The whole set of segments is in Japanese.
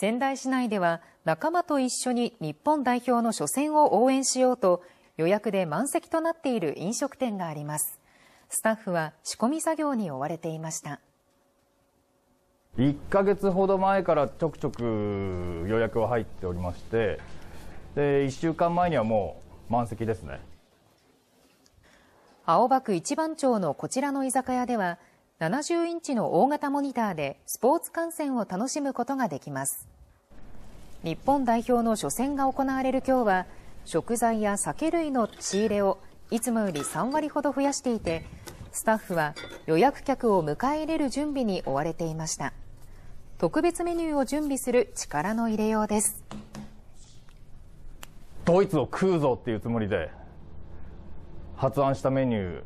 仙台市内では仲間と一緒に日本代表の初戦を応援しようと予約で満席となっている飲食店がありますスタッフは仕込み作業に追われていました1か月ほど前からちょくちょく予約は入っておりましてで1週間前にはもう満席ですね青葉区一番町のこちらの居酒屋では70インチの大型モニターでスポーツ観戦を楽しむことができます日本代表の初戦が行われる今日は食材や酒類の仕入れをいつもより3割ほど増やしていてスタッフは予約客を迎え入れる準備に追われていました特別メニューを準備する力の入れようですドイツを食うぞっていうつもりで発案したメニュー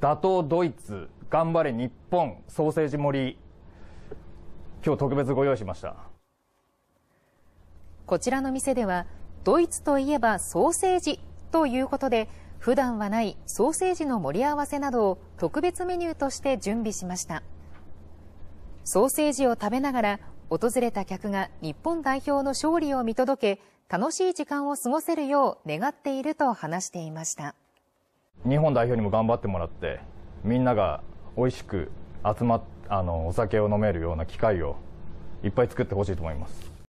打倒ドイツ、頑張れ日本、ソーセージ盛り、今日特別ご用意しました。こちらの店では、ドイツといえばソーセージということで、普段はないソーセージの盛り合わせなどを特別メニューとして準備しました。ソーセージを食べながら、訪れた客が日本代表の勝利を見届け、楽しい時間を過ごせるよう願っていると話していました。日本代表にも頑張ってもらってみんなが美味しく集まっあのお酒を飲めるような機会をいっぱい作ってほしいと思います。